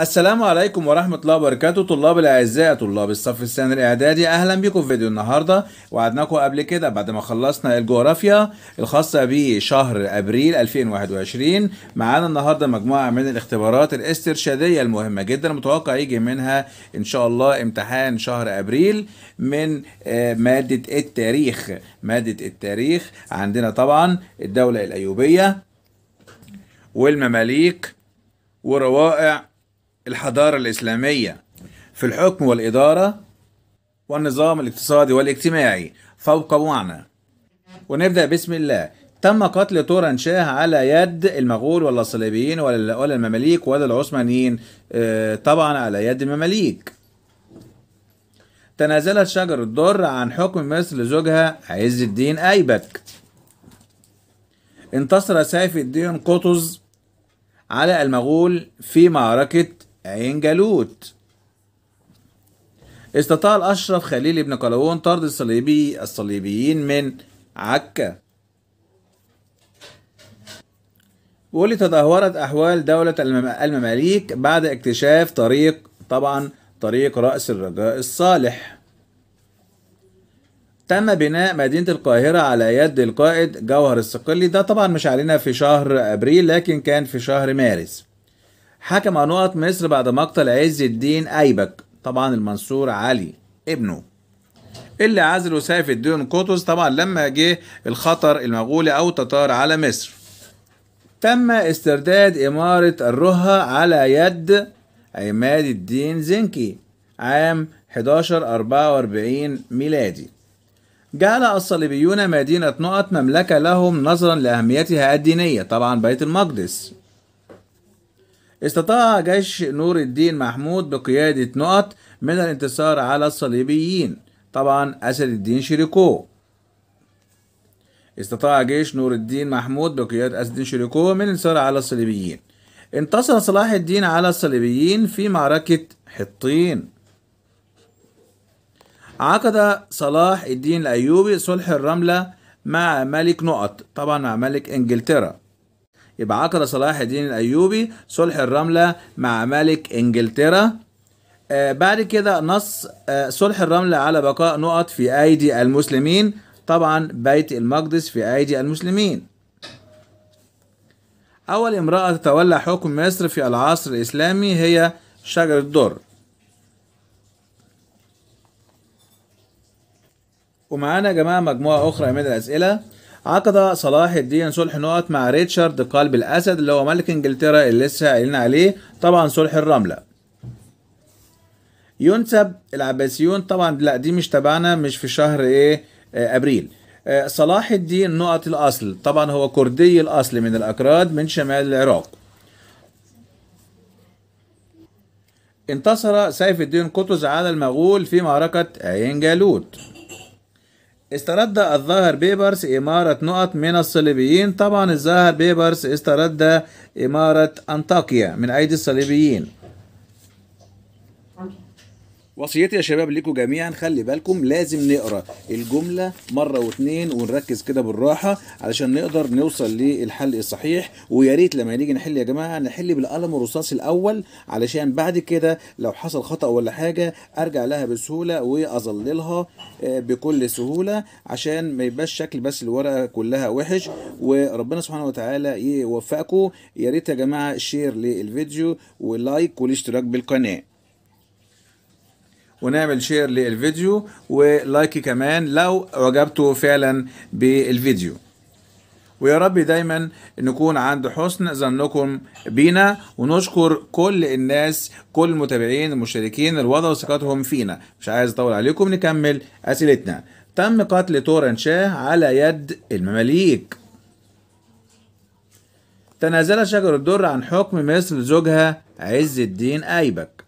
السلام عليكم ورحمة الله وبركاته طلاب الأعزاء طلاب الصف الثاني الإعدادي أهلا بكم في فيديو النهاردة وعدناكم قبل كده بعد ما خلصنا الجغرافيا الخاصة بشهر أبريل 2021 معانا النهاردة مجموعة من الاختبارات الاسترشادية المهمة جدا متوقع يجي منها إن شاء الله امتحان شهر أبريل من آه، مادة التاريخ مادة التاريخ عندنا طبعا الدولة الأيوبية والمماليك وروائع الحضارة الإسلامية في الحكم والإدارة والنظام الاقتصادي والاجتماعي فوق معنى ونبدأ بسم الله تم قتل توران شاه على يد المغول ولا الصليبيين ولا المماليك ولا العثمانيين آه، طبعا على يد المماليك تنازلت شجر الدر عن حكم مصر لزوجها عز الدين أيبك انتصر سيف الدين قطز على المغول في معركة عين جالوت استطاع الأشرف خليل بن قلاوون طرد الصليبي الصليبيين من عكا ولتدهورت أحوال دولة المماليك بعد اكتشاف طريق طبعا طريق رأس الرجاء الصالح تم بناء مدينة القاهرة على يد القائد جوهر الصقلي ده طبعا مش علينا في شهر أبريل لكن كان في شهر مارس حكم نقط مصر بعد مقتل عز الدين أيبك طبعا المنصور علي ابنه اللي عزله سيف الدين قطز طبعا لما جه الخطر المغولي أو تتار على مصر تم استرداد إمارة الرها على يد عماد الدين زنكي عام 1144 ميلادي جعل الصليبيون مدينة نقط مملكة لهم نظرا لأهميتها الدينية طبعا بيت المقدس استطاع جيش نور الدين محمود بقيادة نقط من الانتصار على الصليبيين طبعا أسد الدين شريكو استطاع جيش نور الدين محمود بقيادة أسد الدين شريكو من الانتصار على الصليبيين انتصر صلاح الدين على الصليبيين في معركة حطين عقد صلاح الدين الأيوبي صلح الرملة مع ملك نقط طبعا مع ملك إنجلترا يبقى عقد صلاح الدين الايوبي صلح الرمله مع ملك انجلترا آه بعد كده نص آه صلح الرمله على بقاء نقط في ايدي المسلمين طبعا بيت المقدس في ايدي المسلمين اول امراه تتولى حكم مصر في العصر الاسلامي هي شجره الدر ومعانا يا جماعه مجموعه اخرى من الاسئله عقد صلاح الدين صلح نقط مع ريتشارد قلب الأسد اللي هو ملك إنجلترا اللي لسه قايلين عليه طبعا صلح الرملة ينسب العباسيون طبعا لا دي مش تبعنا مش في شهر ايه آه، ابريل آه، صلاح الدين نقط الاصل طبعا هو كردي الاصل من الاكراد من شمال العراق انتصر سيف الدين قطز على المغول في معركة عين جالوت استرد الظاهر بيبرس إمارة نقط من الصليبيين طبعا الظاهر بيبرس استرد إمارة أنطاكيا من أيدي الصليبيين وصيتي يا شباب ليكم جميعا خلي بالكم لازم نقرا الجمله مره واتنين ونركز كده بالراحه علشان نقدر نوصل للحل الصحيح ويا ريت لما نيجي نحل يا جماعه نحل بالقلم الرصاص الاول علشان بعد كده لو حصل خطا ولا حاجه ارجع لها بسهوله واظللها آه، بكل سهوله عشان ما يبقاش شكل بس الورقه كلها وحش وربنا سبحانه وتعالى يوفقكم يا ريت يا جماعه شير للفيديو ولايك والاشتراك بالقناه ونعمل شير للفيديو ولايك كمان لو اعجبتوا فعلا بالفيديو ويا رب دايما نكون عند حسن ظنكم بينا ونشكر كل الناس كل المتابعين المشتركين الوضع وثقتهم فينا مش عايز اطول عليكم نكمل اسئلتنا تم قتل تورن شاه على يد المماليك تنازل شجر الدر عن حكم مصر زوجها عز الدين ايبك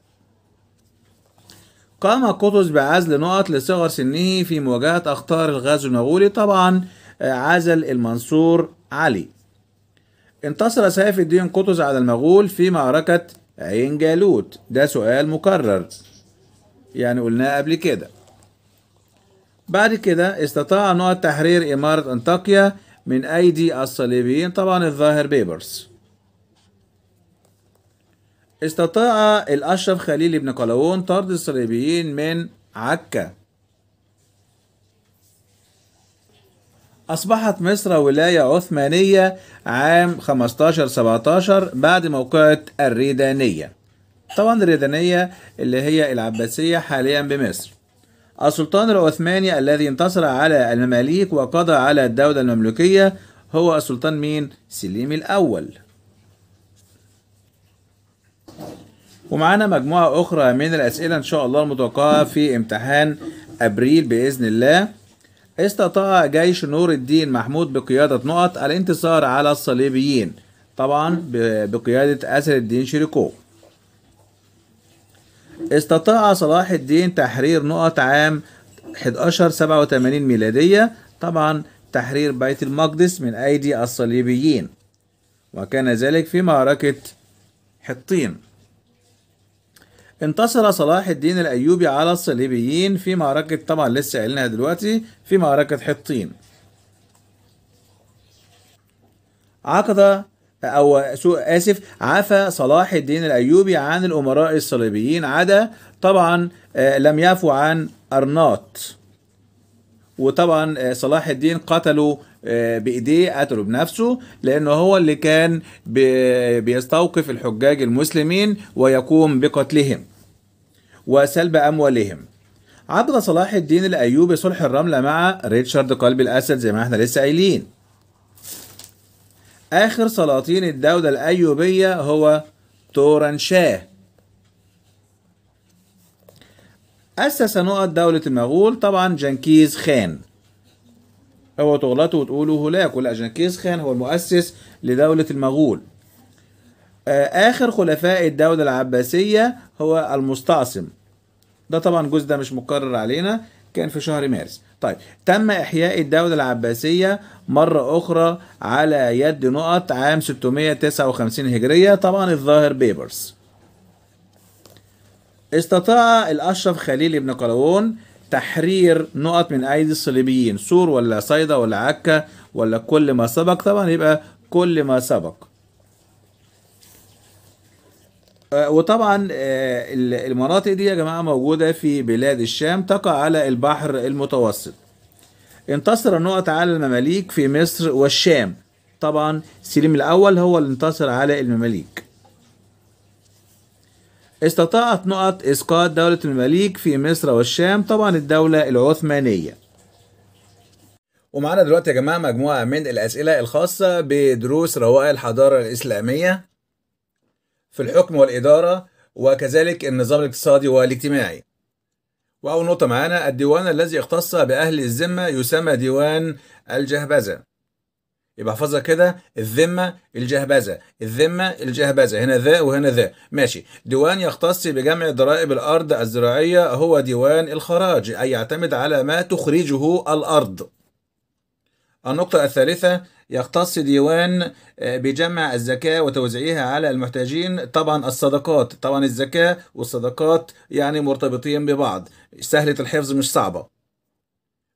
قام قطز بعزل نقط لصغر سنه في مواجهة أخطار الغزو المغولي طبعا عزل المنصور علي انتصر سيف الدين قطز على المغول في معركة عين جالوت ده سؤال مكرر يعني قلناه قبل كده بعد كده استطاع نقط تحرير إمارة أنطاكيا من أيدي الصليبيين طبعا الظاهر بيبرس استطاع الأشرف خليل بن قلاوون طرد الصليبيين من عكا أصبحت مصر ولاية عثمانية عام 15-17 بعد موقعة الريدانية طبعا الريدانية اللي هي العباسية حاليا بمصر السلطان العثماني الذي انتصر على المماليك وقضى على الدولة المملوكية هو السلطان مين؟ سليم الأول ومعانا مجموعة أخرى من الأسئلة إن شاء الله المتوقعة في امتحان أبريل بإذن الله استطاع جيش نور الدين محمود بقيادة نقط الانتصار على الصليبيين طبعا بقيادة أسد الدين شريكو استطاع صلاح الدين تحرير نقط عام 1187 ميلادية طبعا تحرير بيت المقدس من أيدي الصليبيين وكان ذلك في معركة حطين انتصر صلاح الدين الايوبي على الصليبيين في معركه طبعا لسه قايلينها دلوقتي في معركه حطين عقد أو سوء آسف عفى صلاح الدين الأيوبي عن الأمراء الصليبيين عدا طبعا آه، لم يعفو عن أرناط وطبعا آه، صلاح الدين قتلوا آه، بايديه قتله بنفسه لانه هو اللي كان بيستوقف الحجاج المسلمين ويقوم بقتلهم وسلب اموالهم عقد صلاح الدين الايوبي صلح الرمله مع ريتشارد قلب الاسد زي ما احنا لسه قايلين اخر سلاطين الدوله الايوبيه هو تورنشاه أسس نقط دولة المغول طبعا جنكيز خان هو تغلطه وتقوله هلاك ولا جنكيز خان هو المؤسس لدولة المغول آه، آخر خلفاء الدولة العباسية هو المستعصم ده طبعا جزء ده مش مكرر علينا كان في شهر مارس طيب تم إحياء الدولة العباسية مرة أخرى على يد نقط عام 659 هجرية طبعا الظاهر بيبرس استطاع الأشرف خليل بن قلاوون تحرير نقط من أيدي الصليبيين سور ولا صيدا ولا عكا ولا كل ما سبق طبعا يبقى كل ما سبق أه، وطبعا أه، المناطق دي يا جماعة موجودة في بلاد الشام تقع على البحر المتوسط انتصر النقط على المماليك في مصر والشام طبعا سليم الأول هو اللي انتصر على المماليك استطاعت نقط إسقاط دولة المماليك في مصر والشام طبعا الدولة العثمانية ومعانا دلوقتي يا جماعة مجموعة من الأسئلة الخاصة بدروس روائع الحضارة الإسلامية في الحكم والإدارة وكذلك النظام الاقتصادي والاجتماعي وأول نقطة معانا الديوان الذي اختص بأهل الذمة يسمى ديوان الجهبذة يبقى احفظها كده الذمه الجهبذه الذمه الجهبذه هنا ذا وهنا ذا ماشي ديوان يختص بجمع ضرائب الارض الزراعيه هو ديوان الخراج اي يعتمد على ما تخرجه الارض النقطة الثالثة يختص ديوان آه، بجمع الزكاة وتوزيعها على المحتاجين طبعا الصدقات طبعا الزكاة والصدقات يعني مرتبطين ببعض سهلة الحفظ مش صعبة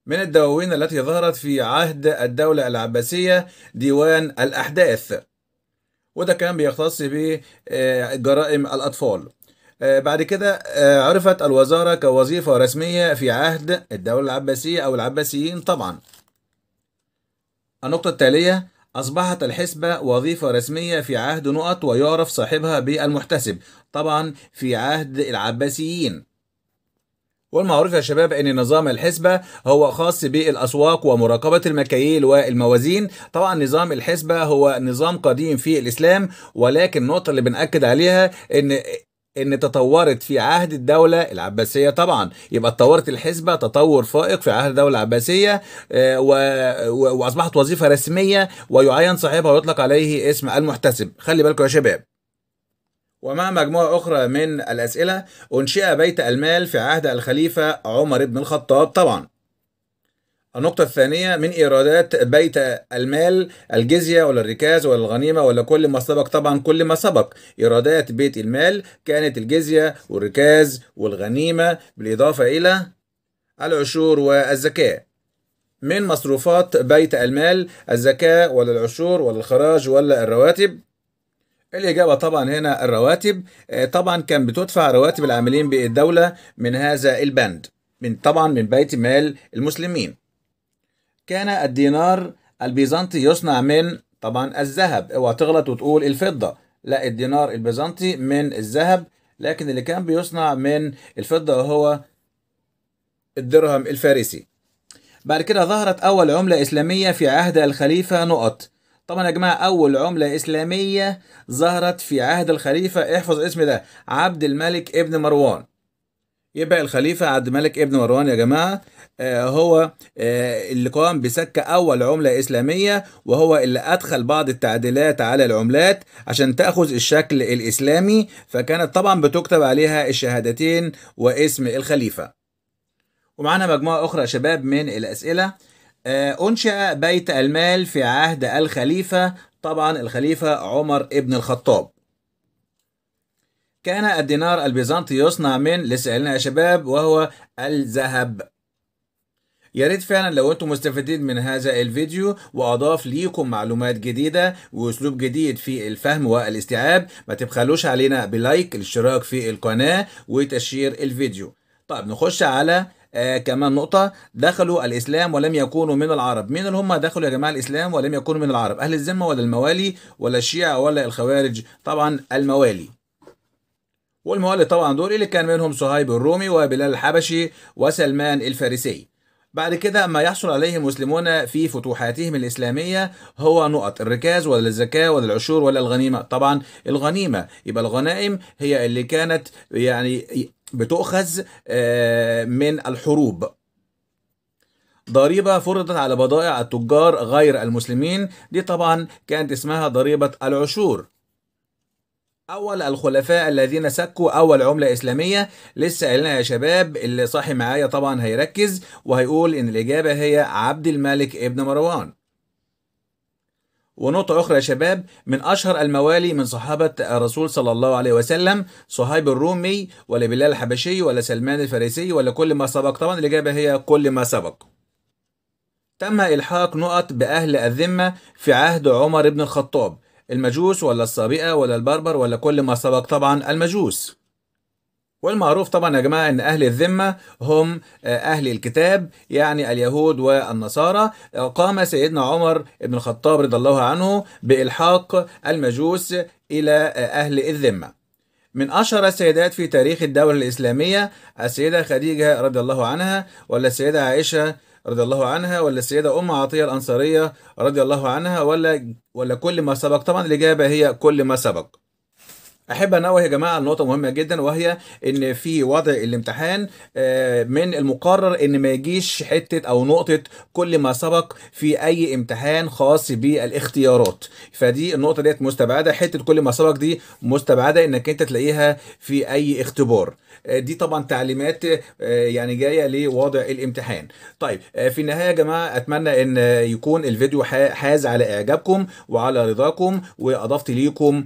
من الدواوين التي ظهرت في عهد الدولة العباسية ديوان الأحداث وده كان بيختص بجرائم آه، الأطفال آه، بعد كده آه، عرفت الوزارة كوظيفة رسمية في عهد الدولة العباسية أو العباسيين طبعا النقطة التالية أصبحت الحسبة وظيفة رسمية في عهد نقط ويعرف صاحبها بالمحتسب طبعا في عهد العباسيين والمعروف يا شباب ان نظام الحسبه هو خاص بالاسواق ومراقبه المكاييل والموازين طبعا نظام الحسبه هو نظام قديم في الاسلام ولكن النقطه اللي بناكد عليها ان ان تطورت في عهد الدولة العباسية طبعا يبقى تطورت الحسبة تطور فائق في عهد الدولة العباسية آه، و... واصبحت وظيفة رسمية ويعين صاحبها ويطلق عليه اسم المحتسب خلي بالكم يا شباب ومع مجموعة أخرى من الأسئلة أنشئ بيت المال في عهد الخليفة عمر بن الخطاب طبعا النقطة الثانية من إيرادات بيت المال الجزية ولا الركاز ولا الغنيمة ولا كل ما سبق طبعا كل ما سبق إيرادات بيت المال كانت الجزية والركاز والغنيمة بالإضافة إلى العشور والزكاة من مصروفات بيت المال الزكاة ولا العشور ولا الخراج ولا الرواتب الإجابة طبعا هنا الرواتب آه، طبعا كان بتدفع رواتب العاملين بالدولة من هذا البند من طبعا من بيت مال المسلمين كان الدينار البيزنطي يصنع من طبعا الذهب اوعى تغلط وتقول الفضة لا الدينار البيزنطي من الذهب لكن اللي كان بيصنع من الفضة هو الدرهم الفارسي بعد كده ظهرت أول عملة إسلامية في عهد الخليفة نقط طبعا يا جماعه اول عمله اسلاميه ظهرت في عهد الخليفه احفظ الاسم ده عبد الملك ابن مروان يبقى الخليفة عبد الملك ابن مروان يا جماعة آه، هو آه، اللي قام بسك أول عملة إسلامية وهو اللي أدخل بعض التعديلات على العملات عشان تأخذ الشكل الإسلامي فكانت طبعا بتكتب عليها الشهادتين واسم الخليفة ومعانا مجموعة أخرى شباب من الأسئلة آه، أنشأ بيت المال في عهد الخليفة طبعا الخليفة عمر ابن الخطاب كان الدينار البيزنطي يصنع من لسه يا شباب وهو الذهب يا ريت فعلا لو انتم مستفيدين من هذا الفيديو واضاف ليكم معلومات جديده واسلوب جديد في الفهم والاستيعاب ما تبخلوش علينا بلايك الاشتراك في القناه وتشير الفيديو طيب نخش على آه كمان نقطة دخلوا الإسلام ولم يكونوا من العرب مين اللي هم دخلوا يا جماعة الإسلام ولم يكونوا من العرب أهل الذمة ولا الموالي ولا الشيعة ولا الخوارج طبعا الموالي والموالي طبعا دول اللي كان منهم صهيب الرومي وبلال الحبشي وسلمان الفارسي بعد كده ما يحصل عليه المسلمون في فتوحاتهم الإسلامية هو نقط الركاز ولا الزكاة ولا العشور ولا الغنيمة طبعا الغنيمة يبقى الغنائم هي اللي كانت يعني بتؤخذ آه، من الحروب ضريبة فرضت على بضائع التجار غير المسلمين دي طبعا كانت اسمها ضريبة العشور أول الخلفاء الذين سكوا أول عملة إسلامية لسه قلنا يا شباب اللي صاحي معايا طبعا هيركز وهيقول إن الإجابة هي عبد الملك ابن مروان ونقطة أخرى يا شباب من أشهر الموالي من صحابة الرسول صلى الله عليه وسلم صهيب الرومي ولا بلال الحبشي ولا سلمان الفارسي ولا كل ما سبق طبعا الإجابة هي كل ما سبق تم إلحاق نقط بأهل الذمة في عهد عمر بن الخطاب المجوس ولا الصابئة ولا البربر ولا كل ما سبق طبعا المجوس والمعروف طبعا يا جماعة أن أهل الذمة هم آه، أهل الكتاب يعني اليهود والنصارى آه، قام سيدنا عمر بن الخطاب رضي الله عنه بإلحاق المجوس إلى آه، أهل الذمة من أشهر السيدات في تاريخ الدولة الإسلامية السيدة خديجة رضي الله عنها ولا السيدة عائشة رضي الله عنها ولا السيدة أم عطية الأنصارية رضي الله عنها ولا ولا كل ما سبق طبعا الإجابة هي كل ما سبق احب انوه يا جماعه على نقطه مهمه جدا وهي ان في وضع الامتحان آه، من المقرر ان ما يجيش حته او نقطه كل ما سبق في اي امتحان خاص بالاختيارات فدي النقطه ديت مستبعده حته كل ما سبق دي مستبعده انك انت تلاقيها في اي اختبار آه، دي طبعا تعليمات آه، يعني جايه لوضع الامتحان طيب في النهايه يا جماعه اتمنى ان يكون الفيديو حاز على اعجابكم وعلى رضاكم واضفت ليكم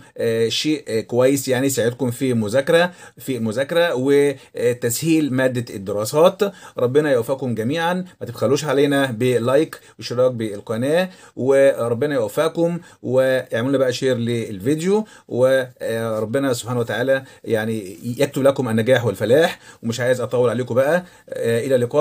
شيء كويس كويس يعني يساعدكم في مذاكره في المذاكره وتسهيل ماده الدراسات ربنا يوفقكم جميعا ما تبخلوش علينا بلايك واشتراك بالقناه وربنا يوفقكم واعملوا بقى شير للفيديو وربنا سبحانه وتعالى يعني يكتب لكم النجاح والفلاح ومش عايز اطول عليكم بقى الى اللقاء